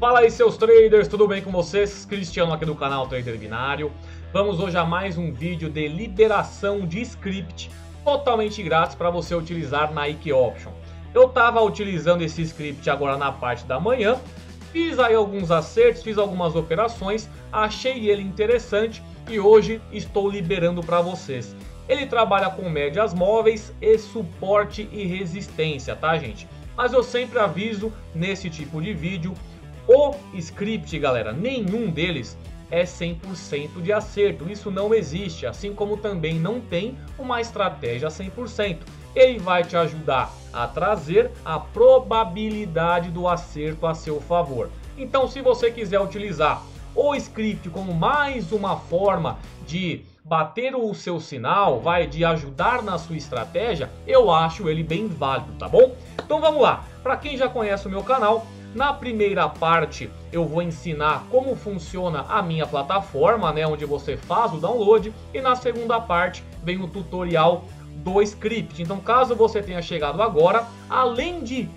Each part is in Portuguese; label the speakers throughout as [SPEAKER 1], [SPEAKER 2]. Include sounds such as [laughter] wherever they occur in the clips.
[SPEAKER 1] Fala aí seus traders, tudo bem com vocês? Cristiano aqui do canal Trader Binário. Vamos hoje a mais um vídeo de liberação de script totalmente grátis para você utilizar na IK Option. Eu estava utilizando esse script agora na parte da manhã, fiz aí alguns acertos, fiz algumas operações, achei ele interessante e hoje estou liberando para vocês. Ele trabalha com médias móveis e suporte e resistência, tá gente? Mas eu sempre aviso nesse tipo de vídeo o script, galera, nenhum deles é 100% de acerto. Isso não existe, assim como também não tem uma estratégia 100%. Ele vai te ajudar a trazer a probabilidade do acerto a seu favor. Então, se você quiser utilizar o script como mais uma forma de bater o seu sinal, vai de ajudar na sua estratégia, eu acho ele bem válido, tá bom? Então vamos lá. Para quem já conhece o meu canal, na primeira parte eu vou ensinar como funciona a minha plataforma, né, onde você faz o download, e na segunda parte vem o tutorial do script. Então, caso você tenha chegado agora, além de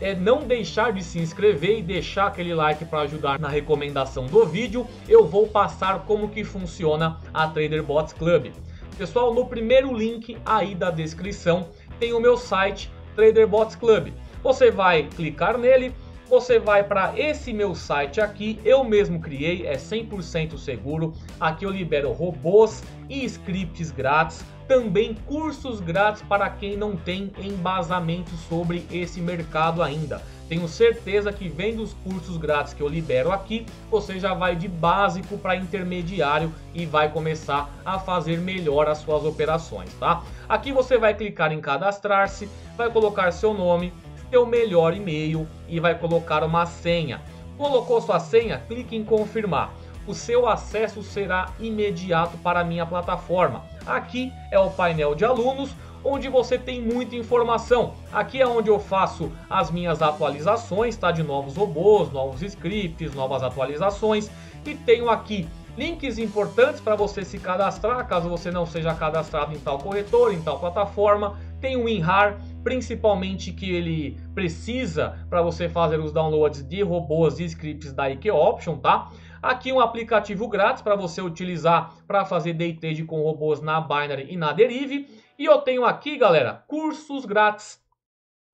[SPEAKER 1] é, não deixar de se inscrever e deixar aquele like para ajudar na recomendação do vídeo, eu vou passar como que funciona a TraderBots Club. Pessoal, no primeiro link aí da descrição tem o meu site TraderBots Club. Você vai clicar nele, você vai para esse meu site aqui, eu mesmo criei, é 100% seguro. Aqui eu libero robôs e scripts grátis, também cursos grátis para quem não tem embasamento sobre esse mercado ainda. Tenho certeza que vendo os cursos grátis que eu libero aqui, você já vai de básico para intermediário e vai começar a fazer melhor as suas operações, tá? Aqui você vai clicar em cadastrar-se, vai colocar seu nome, seu melhor e-mail e vai colocar uma senha. Colocou sua senha? Clique em confirmar. O seu acesso será imediato para a minha plataforma. Aqui é o painel de alunos, onde você tem muita informação. Aqui é onde eu faço as minhas atualizações, tá? De novos robôs, novos scripts, novas atualizações. E tenho aqui links importantes para você se cadastrar, caso você não seja cadastrado em tal corretor, em tal plataforma. Tem o WinRAR, principalmente que ele precisa para você fazer os downloads de robôs e scripts da IK Option, tá? Aqui um aplicativo grátis para você utilizar para fazer day trade com robôs na Binary e na Derive. E eu tenho aqui, galera, cursos grátis,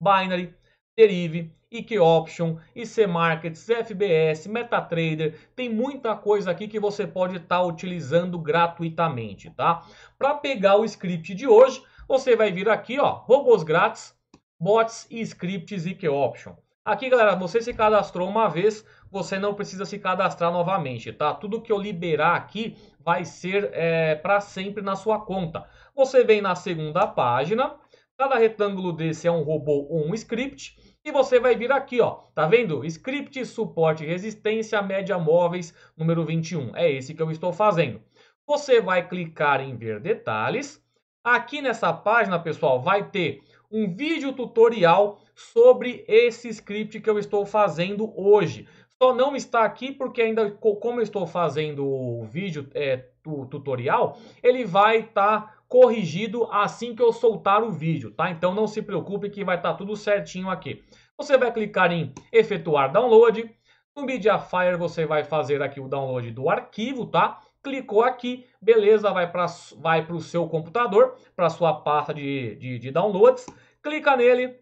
[SPEAKER 1] Binary, Derive, IK Option, IC Markets, FBS, MetaTrader, tem muita coisa aqui que você pode estar tá utilizando gratuitamente, tá? Para pegar o script de hoje, você vai vir aqui, ó, robôs grátis, bots e scripts e que option. Aqui, galera, você se cadastrou uma vez, você não precisa se cadastrar novamente, tá? Tudo que eu liberar aqui vai ser é, para sempre na sua conta. Você vem na segunda página, cada retângulo desse é um robô ou um script, e você vai vir aqui, ó, tá vendo? Script, suporte, resistência, média móveis, número 21. É esse que eu estou fazendo. Você vai clicar em ver detalhes, Aqui nessa página, pessoal, vai ter um vídeo tutorial sobre esse script que eu estou fazendo hoje. Só não está aqui porque ainda, como eu estou fazendo o vídeo é, tutorial, ele vai estar tá corrigido assim que eu soltar o vídeo, tá? Então não se preocupe que vai estar tá tudo certinho aqui. Você vai clicar em efetuar download. No Mediafire você vai fazer aqui o download do arquivo, tá? Clicou aqui, beleza, vai para vai o seu computador, para sua pasta de, de, de downloads, clica nele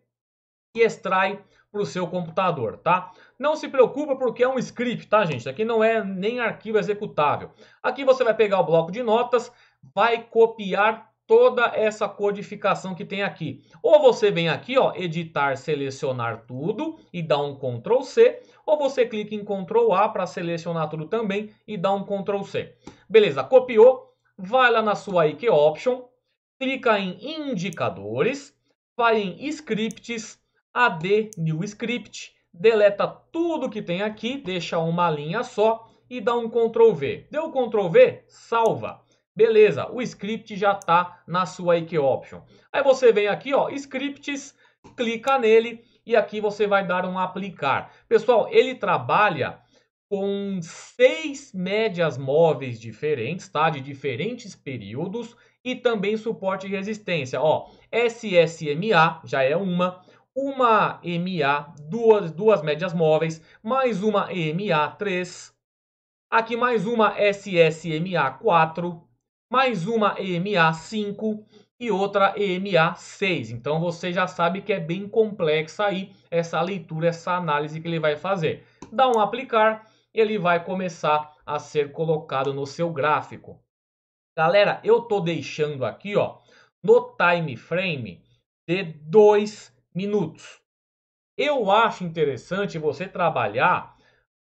[SPEAKER 1] e extrai para o seu computador, tá? Não se preocupa porque é um script, tá, gente? Aqui não é nem arquivo executável. Aqui você vai pegar o bloco de notas, vai copiar toda essa codificação que tem aqui. Ou você vem aqui, ó, editar, selecionar tudo e dá um Ctrl C, ou você clica em Ctrl A para selecionar tudo também e dá um Ctrl C. Beleza, copiou, vai lá na sua IQ Option, clica em Indicadores, vai em Scripts, AD New Script, deleta tudo que tem aqui, deixa uma linha só e dá um Ctrl V. Deu Ctrl V? Salva. Beleza, o script já está na sua IQ Option. Aí você vem aqui, ó, Scripts, clica nele, e aqui você vai dar um aplicar. Pessoal, ele trabalha com seis médias móveis diferentes, tá? De diferentes períodos e também suporte e resistência. Ó, SSMA já é uma, uma MA, duas, duas médias móveis, mais uma EMA 3 aqui mais uma SSMA4, mais uma EMA 5 e outra EMA6. Então você já sabe que é bem complexa aí essa leitura, essa análise que ele vai fazer. Dá um aplicar, ele vai começar a ser colocado no seu gráfico. Galera, eu tô deixando aqui, ó, no time frame de 2 minutos. Eu acho interessante você trabalhar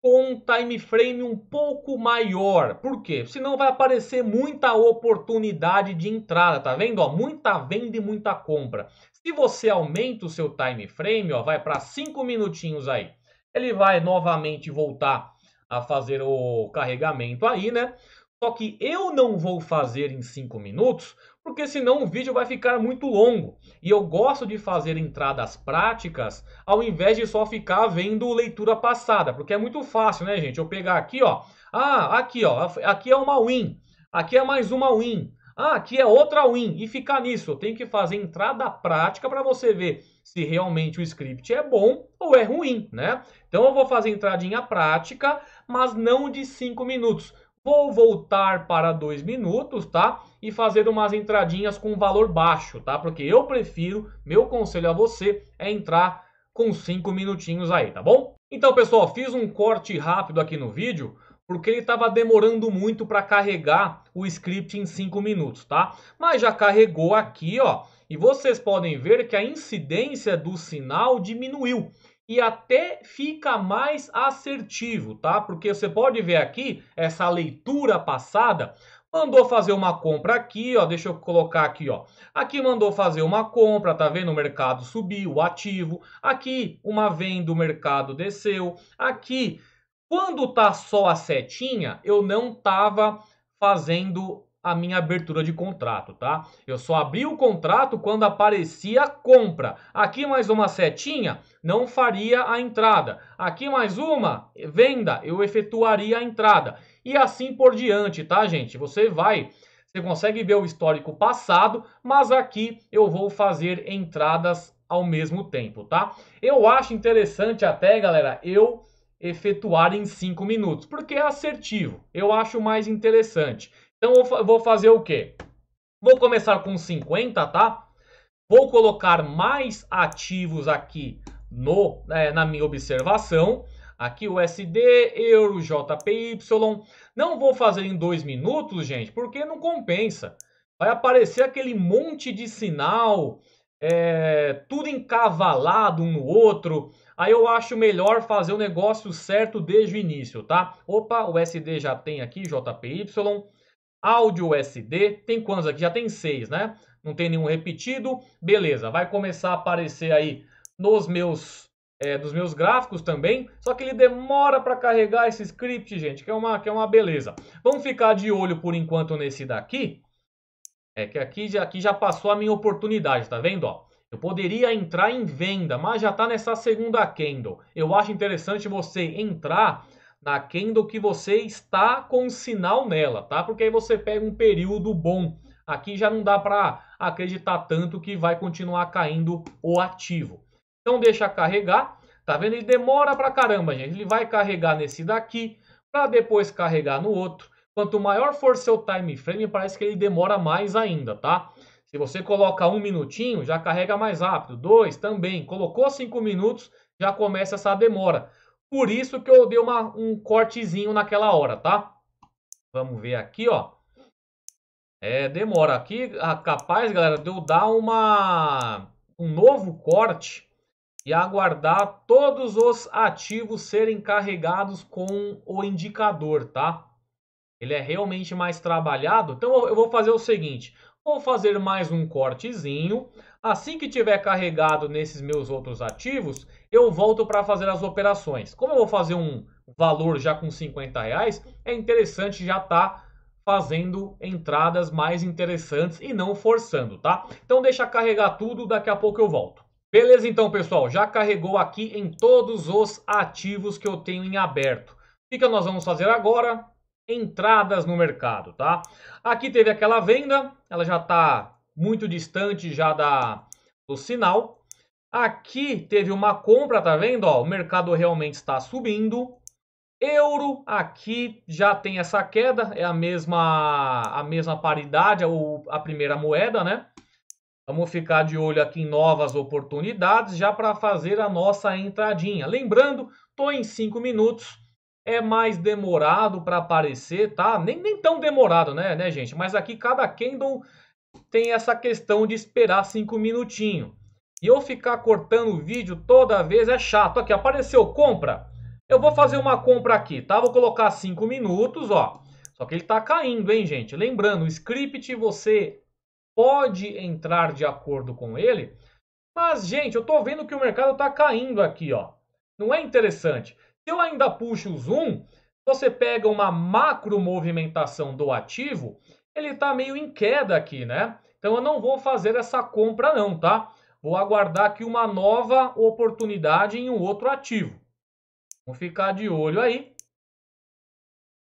[SPEAKER 1] com um time frame um pouco maior. Por quê? Senão vai aparecer muita oportunidade de entrada, tá vendo? Ó, muita venda e muita compra. Se você aumenta o seu time frame, ó, vai para 5 minutinhos aí. Ele vai novamente voltar a fazer o carregamento aí, né? Só que eu não vou fazer em 5 minutos, porque senão o vídeo vai ficar muito longo. E eu gosto de fazer entradas práticas ao invés de só ficar vendo leitura passada, porque é muito fácil, né, gente? Eu pegar aqui, ó. Ah, aqui, ó. Aqui é uma win. Aqui é mais uma win. Ah, aqui é outra win. E ficar nisso. Eu tenho que fazer entrada prática para você ver se realmente o script é bom ou é ruim, né? Então eu vou fazer entradinha prática, mas não de 5 minutos. Vou voltar para dois minutos, tá? E fazer umas entradinhas com valor baixo, tá? Porque eu prefiro, meu conselho a você é entrar com cinco minutinhos aí, tá bom? Então, pessoal, fiz um corte rápido aqui no vídeo porque ele estava demorando muito para carregar o script em 5 minutos, tá? Mas já carregou aqui, ó, e vocês podem ver que a incidência do sinal diminuiu e até fica mais assertivo, tá? Porque você pode ver aqui essa leitura passada, mandou fazer uma compra aqui, ó, deixa eu colocar aqui, ó. Aqui mandou fazer uma compra, tá vendo? O mercado subiu, o ativo. Aqui uma venda, o mercado desceu. Aqui, quando tá só a setinha, eu não tava fazendo a minha abertura de contrato, tá? Eu só abri o contrato quando aparecia a compra. Aqui mais uma setinha, não faria a entrada. Aqui mais uma, venda, eu efetuaria a entrada. E assim por diante, tá, gente? Você vai, você consegue ver o histórico passado, mas aqui eu vou fazer entradas ao mesmo tempo, tá? Eu acho interessante até, galera, eu efetuar em 5 minutos, porque é assertivo. Eu acho mais interessante. Então eu vou fazer o quê? Vou começar com 50, tá? Vou colocar mais ativos aqui no, é, na minha observação. Aqui o SD, Euro, JPY. Não vou fazer em dois minutos, gente, porque não compensa. Vai aparecer aquele monte de sinal, é, tudo encavalado um no outro. Aí eu acho melhor fazer o negócio certo desde o início, tá? Opa, o SD já tem aqui, JPY. Áudio SD, tem quantos aqui? Já tem seis, né? Não tem nenhum repetido. Beleza, vai começar a aparecer aí nos meus, é, meus gráficos também. Só que ele demora para carregar esse script, gente, que é, uma, que é uma beleza. Vamos ficar de olho por enquanto nesse daqui. É que aqui já, aqui já passou a minha oportunidade, tá vendo? Ó, eu poderia entrar em venda, mas já está nessa segunda candle. Eu acho interessante você entrar na candle que você está com sinal nela, tá? Porque aí você pega um período bom. Aqui já não dá para acreditar tanto que vai continuar caindo o ativo. Então deixa carregar, tá vendo? Ele demora para caramba, gente. Ele vai carregar nesse daqui para depois carregar no outro. Quanto maior for seu time frame, parece que ele demora mais ainda, tá? Se você coloca um minutinho, já carrega mais rápido. Dois também. Colocou cinco minutos, já começa essa demora. Por isso que eu dei uma, um cortezinho naquela hora, tá? Vamos ver aqui, ó. É, demora aqui, ah, capaz, galera, de eu dar uma, um novo corte e aguardar todos os ativos serem carregados com o indicador, tá? Ele é realmente mais trabalhado. Então, eu vou fazer o seguinte. Vou fazer mais um cortezinho. Assim que tiver carregado nesses meus outros ativos, eu volto para fazer as operações. Como eu vou fazer um valor já com 50 reais, é interessante já estar tá fazendo entradas mais interessantes e não forçando, tá? Então deixa carregar tudo, daqui a pouco eu volto. Beleza então, pessoal, já carregou aqui em todos os ativos que eu tenho em aberto. O que nós vamos fazer agora? Entradas no mercado, tá? Aqui teve aquela venda, ela já está muito distante já da, do sinal. Aqui teve uma compra, tá vendo? Ó, o mercado realmente está subindo. Euro aqui já tem essa queda, é a mesma a mesma paridade, é a primeira moeda, né? Vamos ficar de olho aqui em novas oportunidades já para fazer a nossa entradinha. Lembrando, tô em 5 minutos, é mais demorado para aparecer, tá? Nem, nem tão demorado, né, né, gente? Mas aqui cada candle tem essa questão de esperar cinco minutinhos. E eu ficar cortando o vídeo toda vez é chato. Aqui, apareceu compra. Eu vou fazer uma compra aqui, tá? Vou colocar cinco minutos, ó. Só que ele tá caindo, hein, gente? Lembrando, o script você pode entrar de acordo com ele. Mas, gente, eu tô vendo que o mercado tá caindo aqui, ó. Não é interessante. Se eu ainda puxo o zoom, você pega uma macro movimentação do ativo ele está meio em queda aqui, né? Então eu não vou fazer essa compra não, tá? Vou aguardar aqui uma nova oportunidade em um outro ativo. Vou ficar de olho aí.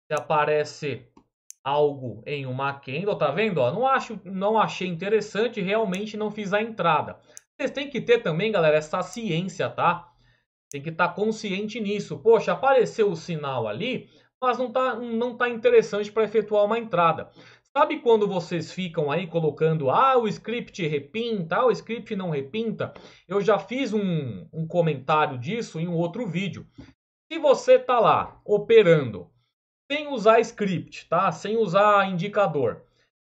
[SPEAKER 1] Se aparece algo em uma candle, tá vendo? Ó, não, acho, não achei interessante, realmente não fiz a entrada. Vocês têm que ter também, galera, essa ciência, tá? Tem que estar tá consciente nisso. Poxa, apareceu o sinal ali, mas não está não tá interessante para efetuar uma entrada. Sabe quando vocês ficam aí colocando, ah, o script repinta, ah, o script não repinta? Eu já fiz um, um comentário disso em um outro vídeo. Se você está lá operando sem usar script, tá? Sem usar indicador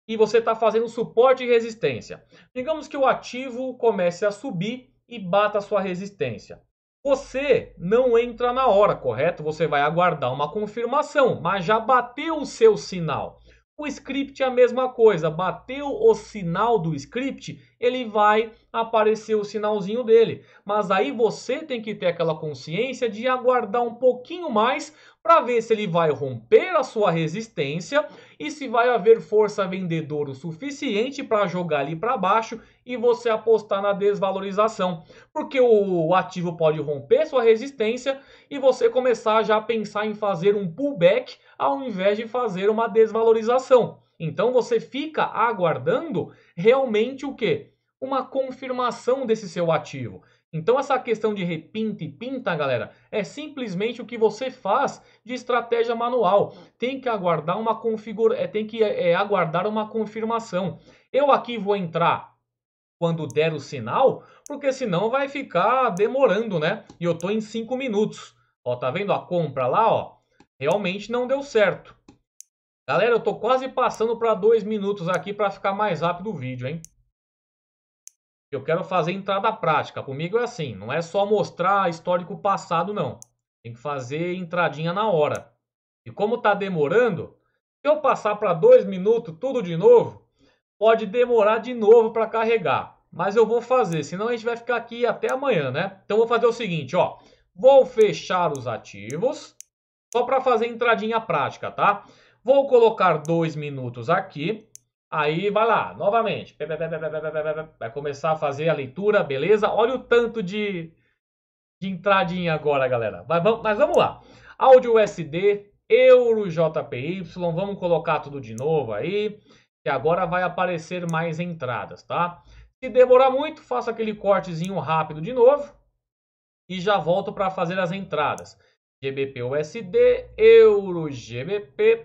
[SPEAKER 1] e você está fazendo suporte e resistência. Digamos que o ativo comece a subir e bata a sua resistência. Você não entra na hora, correto? Você vai aguardar uma confirmação, mas já bateu o seu sinal. O script é a mesma coisa, bateu o sinal do script, ele vai aparecer o sinalzinho dele. Mas aí você tem que ter aquela consciência de aguardar um pouquinho mais para ver se ele vai romper a sua resistência e se vai haver força vendedora o suficiente para jogar ali para baixo e você apostar na desvalorização, porque o ativo pode romper sua resistência e você começar já a pensar em fazer um pullback ao invés de fazer uma desvalorização. Então você fica aguardando realmente o que? Uma confirmação desse seu ativo. Então essa questão de repinta e pinta, galera, é simplesmente o que você faz de estratégia manual. Tem que aguardar uma configura, é, tem que é, é, aguardar uma confirmação. Eu aqui vou entrar quando der o sinal, porque senão vai ficar demorando, né? E eu tô em 5 minutos. Ó, tá vendo a compra lá, ó? Realmente não deu certo. Galera, eu tô quase passando para 2 minutos aqui para ficar mais rápido o vídeo, hein? Eu quero fazer entrada prática. Comigo é assim, não é só mostrar histórico passado, não. Tem que fazer entradinha na hora. E como está demorando, se eu passar para dois minutos tudo de novo, pode demorar de novo para carregar. Mas eu vou fazer, senão a gente vai ficar aqui até amanhã, né? Então vou fazer o seguinte, ó. Vou fechar os ativos, só para fazer entradinha prática, tá? Vou colocar dois minutos aqui Aí vai lá, novamente. Vai começar a fazer a leitura, beleza? Olha o tanto de, de entradinha agora, galera. Mas, mas vamos lá. Áudio USD, Euro JPY, vamos colocar tudo de novo aí. Que agora vai aparecer mais entradas, tá? Se demorar muito, faço aquele cortezinho rápido de novo. E já volto para fazer as entradas. GBP USD, Euro GBP,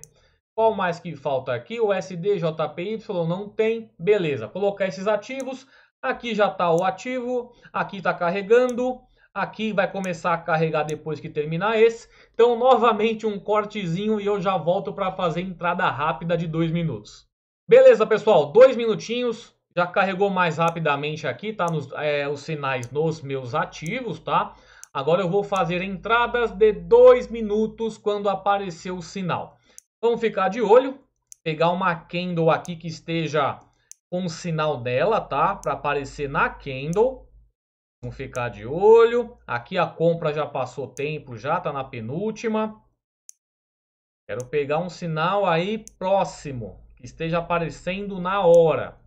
[SPEAKER 1] qual mais que falta aqui? O SD, JPY, não tem. Beleza, colocar esses ativos. Aqui já está o ativo, aqui está carregando, aqui vai começar a carregar depois que terminar esse. Então, novamente um cortezinho e eu já volto para fazer entrada rápida de dois minutos. Beleza, pessoal, dois minutinhos. Já carregou mais rapidamente aqui, tá? Nos, é, os sinais nos meus ativos, tá? Agora eu vou fazer entradas de dois minutos quando aparecer o sinal. Vamos ficar de olho, pegar uma candle aqui que esteja com o sinal dela, tá? Para aparecer na candle. Vamos ficar de olho. Aqui a compra já passou tempo, já tá na penúltima. Quero pegar um sinal aí próximo, que esteja aparecendo na hora.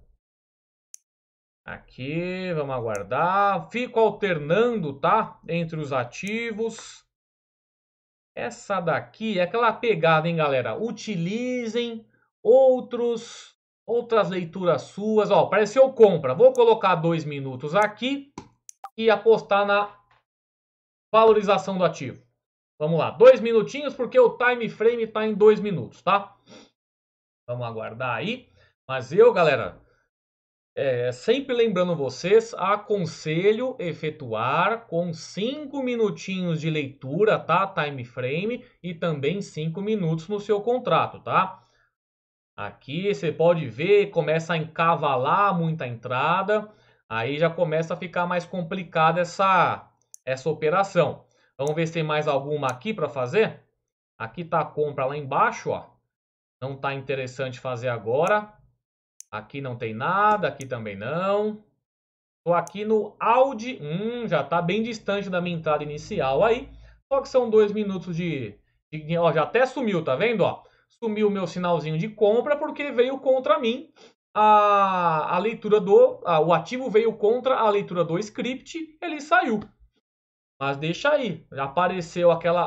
[SPEAKER 1] Aqui, vamos aguardar. Fico alternando, tá? Entre os ativos. Essa daqui é aquela pegada, hein, galera? Utilizem outros outras leituras suas. Ó, apareceu compra. Vou colocar dois minutos aqui e apostar na valorização do ativo. Vamos lá, dois minutinhos, porque o time frame está em dois minutos, tá? Vamos aguardar aí. Mas eu, galera, é, sempre lembrando vocês, aconselho efetuar com 5 minutinhos de leitura, tá? Time frame e também 5 minutos no seu contrato, tá? Aqui você pode ver, começa a encavalar muita entrada, aí já começa a ficar mais complicada essa, essa operação. Vamos ver se tem mais alguma aqui para fazer? Aqui tá a compra lá embaixo, ó. Não tá interessante fazer agora. Aqui não tem nada, aqui também não. Tô aqui no Audi 1, hum, já tá bem distante da minha entrada inicial aí. Só que são dois minutos de... de ó, já até sumiu, tá vendo? Ó, sumiu o meu sinalzinho de compra porque veio contra mim a, a leitura do... A, o ativo veio contra a leitura do script, ele saiu. Mas deixa aí, apareceu aquela...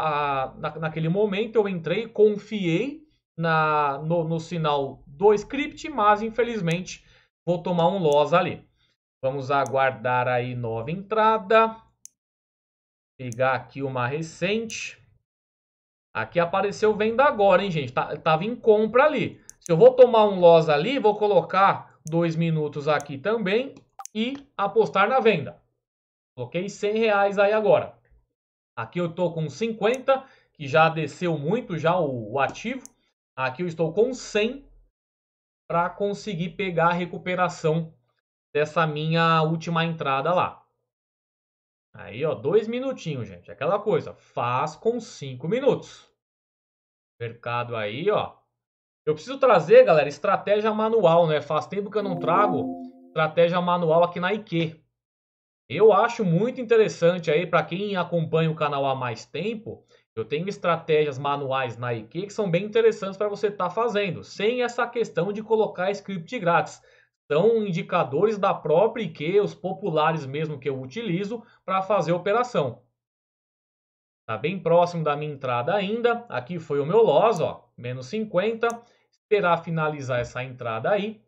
[SPEAKER 1] A, na, naquele momento eu entrei, confiei na, no, no sinal do script, mas infelizmente vou tomar um loss ali. Vamos aguardar aí nova entrada. Pegar aqui uma recente. Aqui apareceu venda agora, hein, gente? Tá, tava em compra ali. Se eu vou tomar um loss ali, vou colocar dois minutos aqui também e apostar na venda. Coloquei 100 reais aí agora. Aqui eu tô com 50, que já desceu muito já o, o ativo. Aqui eu estou com 100 para conseguir pegar a recuperação dessa minha última entrada lá. Aí, ó, dois minutinhos, gente. Aquela coisa, faz com cinco minutos. Mercado aí, ó. Eu preciso trazer, galera, estratégia manual, né? Faz tempo que eu não trago estratégia manual aqui na IQ. Eu acho muito interessante aí para quem acompanha o canal há mais tempo, eu tenho estratégias manuais na IQ que são bem interessantes para você estar tá fazendo, sem essa questão de colocar script grátis. São indicadores da própria IQ, os populares mesmo que eu utilizo para fazer a operação. Está bem próximo da minha entrada ainda. Aqui foi o meu loss, ó, menos 50. Esperar finalizar essa entrada aí.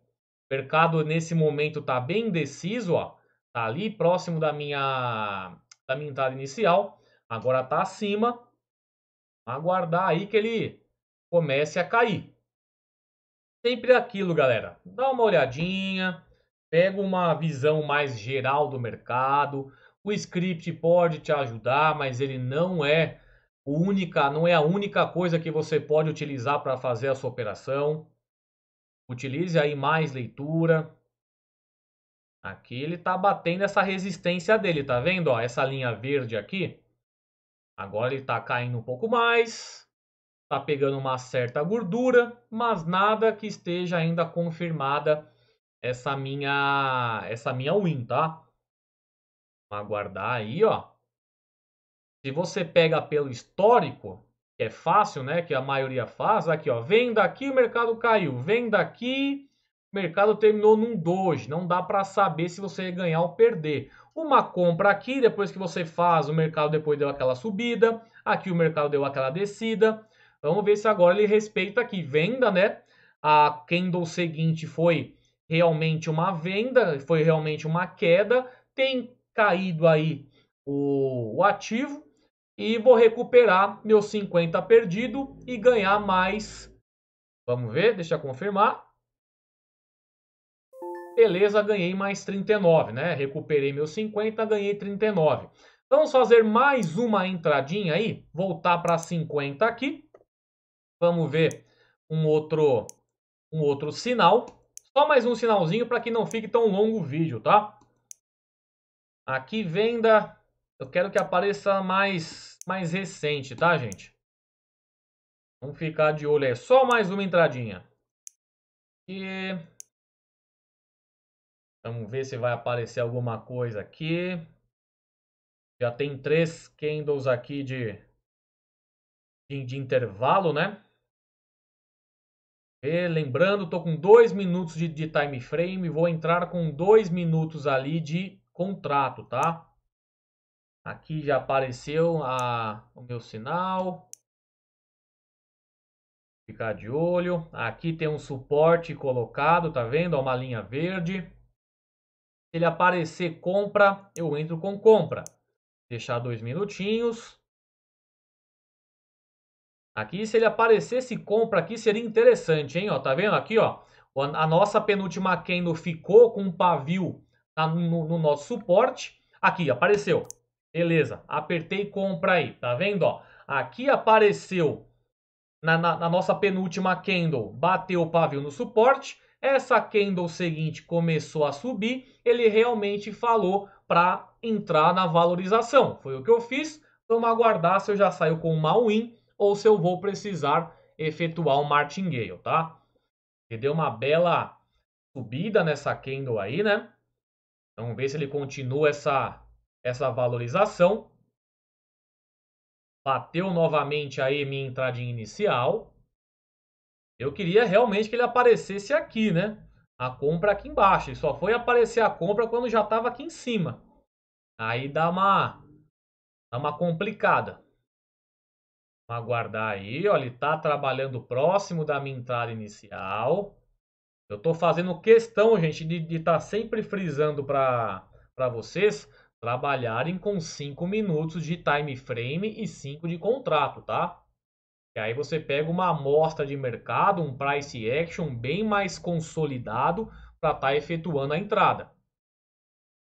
[SPEAKER 1] O mercado nesse momento está bem indeciso, ó. Tá ali próximo da minha, da minha entrada inicial. Agora está acima aguardar aí que ele comece a cair. Sempre aquilo, galera. Dá uma olhadinha, pega uma visão mais geral do mercado. O script pode te ajudar, mas ele não é única, não é a única coisa que você pode utilizar para fazer a sua operação. Utilize aí mais leitura. Aqui ele está batendo essa resistência dele, tá vendo? Ó, essa linha verde aqui Agora ele está caindo um pouco mais, está pegando uma certa gordura, mas nada que esteja ainda confirmada essa minha essa minha win, tá? Vamos aguardar aí, ó. Se você pega pelo histórico, que é fácil, né, que a maioria faz, aqui, ó, vem daqui, o mercado caiu, vem daqui, o mercado terminou num doge. não dá para saber se você ganhar ou perder uma compra aqui, depois que você faz, o mercado depois deu aquela subida, aqui o mercado deu aquela descida. Vamos ver se agora ele respeita aqui, venda, né? A candle seguinte foi realmente uma venda, foi realmente uma queda, tem caído aí o, o ativo e vou recuperar meus 50 perdido e ganhar mais. Vamos ver, deixa eu confirmar. Beleza, ganhei mais 39, né? Recuperei meus 50, ganhei 39. Vamos fazer mais uma entradinha aí, voltar para 50 aqui. Vamos ver um outro, um outro sinal. Só mais um sinalzinho para que não fique tão longo o vídeo, tá? Aqui venda, eu quero que apareça mais, mais recente, tá, gente? Vamos ficar de olho aí. Só mais uma entradinha. E... Vamos ver se vai aparecer alguma coisa aqui. Já tem três candles aqui de, de, de intervalo, né? E lembrando, estou com dois minutos de, de time frame. Vou entrar com dois minutos ali de contrato, tá? Aqui já apareceu a, o meu sinal. Ficar de olho. Aqui tem um suporte colocado, tá vendo? É uma linha verde ele aparecer compra, eu entro com compra. Deixar dois minutinhos. Aqui, se ele aparecesse compra aqui, seria interessante, hein? Ó, tá vendo aqui, ó? A nossa penúltima candle ficou com um pavio tá no, no, nosso suporte. Aqui, apareceu. Beleza, apertei compra aí, tá vendo? Ó, aqui apareceu na, na, na nossa penúltima candle, bateu o pavio no suporte essa candle seguinte começou a subir, ele realmente falou para entrar na valorização. Foi o que eu fiz. Vamos aguardar se eu já saio com uma win ou se eu vou precisar efetuar um martingale, tá? Ele deu uma bela subida nessa candle aí, né? Vamos ver se ele continua essa, essa valorização. Bateu novamente aí minha entrada inicial. Eu queria realmente que ele aparecesse aqui, né? A compra aqui embaixo. Ele só foi aparecer a compra quando já estava aqui em cima. Aí dá uma, dá uma complicada. Vamos aguardar aí. Olha, ele está trabalhando próximo da minha entrada inicial. Eu estou fazendo questão, gente, de estar tá sempre frisando para vocês trabalharem com 5 minutos de time frame e 5 de contrato, tá? E aí você pega uma amostra de mercado, um price action bem mais consolidado para estar tá efetuando a entrada.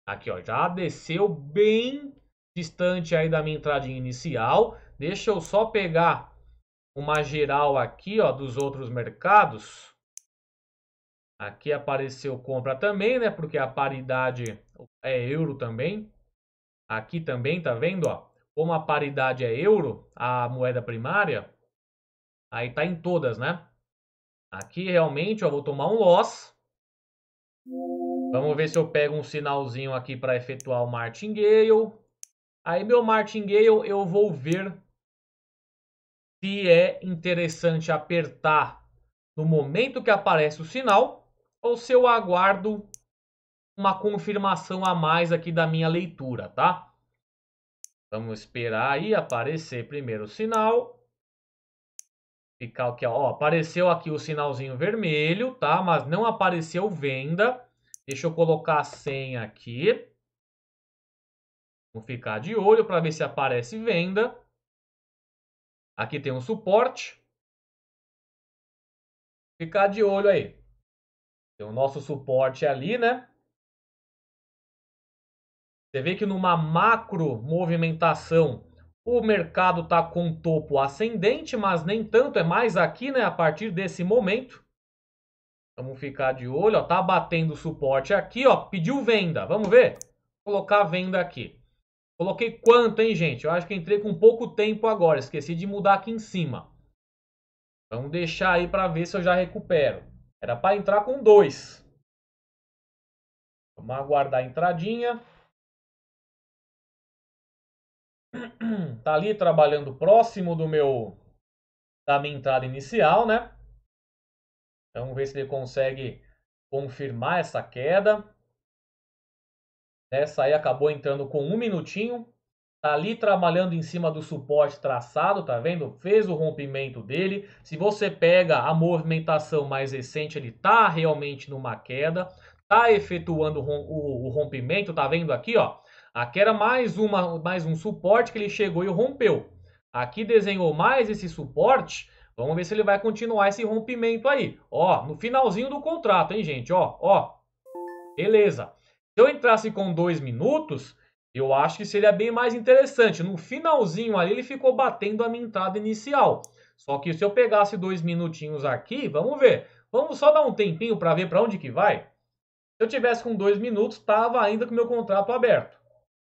[SPEAKER 1] Aqui, ó, já desceu bem distante aí da minha entrada inicial. Deixa eu só pegar uma geral aqui, ó, dos outros mercados. Aqui apareceu compra também, né? Porque a paridade é euro também. Aqui também, tá vendo, ó? Como a paridade é euro, a moeda primária, Aí tá em todas, né? Aqui realmente, ó, vou tomar um loss. Vamos ver se eu pego um sinalzinho aqui para efetuar o martingale. Aí meu martingale eu vou ver se é interessante apertar no momento que aparece o sinal ou se eu aguardo uma confirmação a mais aqui da minha leitura, tá? Vamos esperar aí aparecer primeiro o sinal clicar aqui, ó. Apareceu aqui o sinalzinho vermelho, tá? Mas não apareceu venda. Deixa eu colocar a senha aqui. Vou ficar de olho para ver se aparece venda. Aqui tem um suporte. Ficar de olho aí. Tem o nosso suporte ali, né? Você vê que numa macro movimentação o mercado está com topo ascendente, mas nem tanto, é mais aqui, né? A partir desse momento. Vamos ficar de olho, ó, tá batendo suporte aqui, ó, pediu venda, vamos ver? Vou colocar venda aqui. Coloquei quanto, hein, gente? Eu acho que entrei com pouco tempo agora, esqueci de mudar aqui em cima. Vamos deixar aí para ver se eu já recupero. Era para entrar com dois. Vamos aguardar a entradinha. [clears throat] tá ali trabalhando próximo do meu da minha entrada inicial, né? Então, vamos ver se ele consegue confirmar essa queda. Né, essa aí acabou entrando com um minutinho. Tá ali trabalhando em cima do suporte traçado, tá vendo? Fez o rompimento dele. Se você pega a movimentação mais recente, ele tá realmente numa queda. Tá efetuando o rompimento, tá vendo aqui, ó? Aqui era mais, uma, mais um suporte que ele chegou e rompeu. Aqui desenhou mais esse suporte. Vamos ver se ele vai continuar esse rompimento aí. Ó, no finalzinho do contrato, hein, gente? Ó, ó. Beleza. Se eu entrasse com dois minutos, eu acho que seria bem mais interessante. No finalzinho ali, ele ficou batendo a minha entrada inicial. Só que se eu pegasse dois minutinhos aqui, vamos ver. Vamos só dar um tempinho para ver para onde que vai? Se eu tivesse com dois minutos, estava ainda com meu contrato aberto.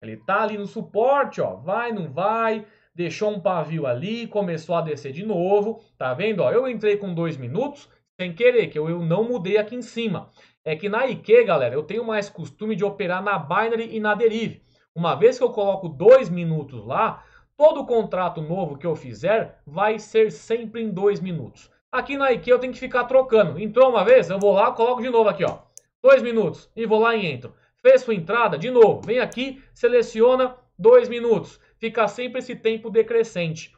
[SPEAKER 1] Ele tá ali no suporte, ó, vai, não vai, deixou um pavio ali, começou a descer de novo, tá vendo? Ó, eu entrei com dois minutos, sem querer, que eu, eu não mudei aqui em cima. É que na IQ, galera, eu tenho mais costume de operar na binary e na derive. Uma vez que eu coloco dois minutos lá, todo contrato novo que eu fizer vai ser sempre em dois minutos. Aqui na IQ eu tenho que ficar trocando. Entrou uma vez, eu vou lá, coloco de novo aqui, ó. Dois minutos e vou lá e entro. Fez sua entrada, de novo, vem aqui, seleciona dois minutos. Fica sempre esse tempo decrescente.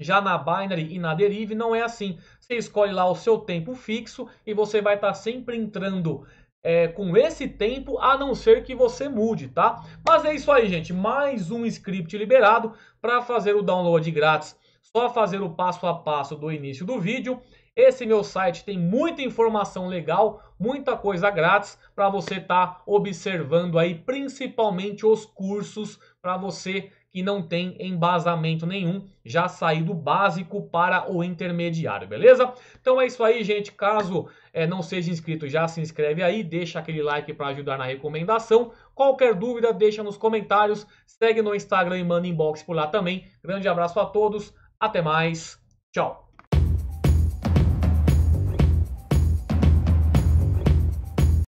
[SPEAKER 1] Já na binary e na derive não é assim. Você escolhe lá o seu tempo fixo e você vai estar tá sempre entrando é, com esse tempo, a não ser que você mude, tá? Mas é isso aí, gente. Mais um script liberado para fazer o download grátis. Só fazer o passo a passo do início do vídeo. Esse meu site tem muita informação legal, muita coisa grátis para você estar tá observando aí, principalmente os cursos para você que não tem embasamento nenhum, já sair do básico para o intermediário, beleza? Então é isso aí, gente. Caso é, não seja inscrito, já se inscreve aí, deixa aquele like para ajudar na recomendação. Qualquer dúvida, deixa nos comentários, segue no Instagram e manda inbox por lá também. Grande abraço a todos, até mais, tchau!